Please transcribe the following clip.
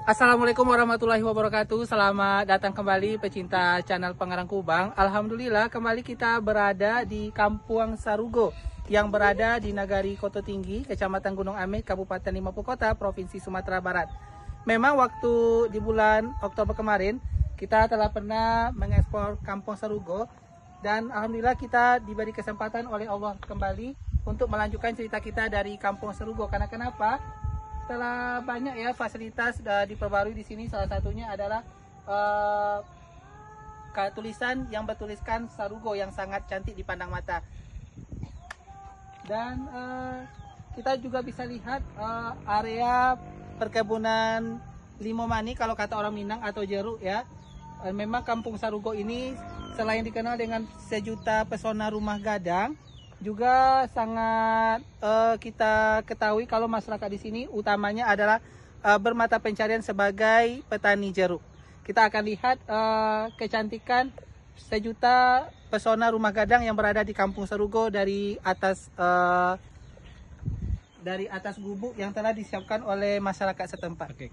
Assalamualaikum warahmatullahi wabarakatuh Selamat datang kembali pecinta channel Pengarang Kubang Alhamdulillah kembali kita berada di Kampung Sarugo Yang berada di Nagari Koto Tinggi, Kecamatan Gunung Amit, Kabupaten Limapu Kota, Provinsi Sumatera Barat Memang waktu di bulan Oktober kemarin Kita telah pernah mengekspor Kampung Sarugo Dan Alhamdulillah kita diberi kesempatan oleh Allah kembali Untuk melanjutkan cerita kita dari Kampung Sarugo Karena kenapa? setelah banyak ya fasilitas uh, diperbarui di sini salah satunya adalah uh, eh, tulisan yang bertuliskan Sarugo yang sangat cantik di pandang mata dan uh, kita juga bisa lihat uh, area perkebunan limo mani kalau kata orang Minang atau jeruk ya uh, memang kampung Sarugo ini selain dikenal dengan sejuta pesona rumah gadang juga sangat uh, kita ketahui kalau masyarakat di sini utamanya adalah uh, bermata pencarian sebagai petani jeruk. Kita akan lihat uh, kecantikan sejuta pesona rumah gadang yang berada di Kampung Serugo dari atas uh, dari atas gubuk yang telah disiapkan oleh masyarakat setempat. Oke,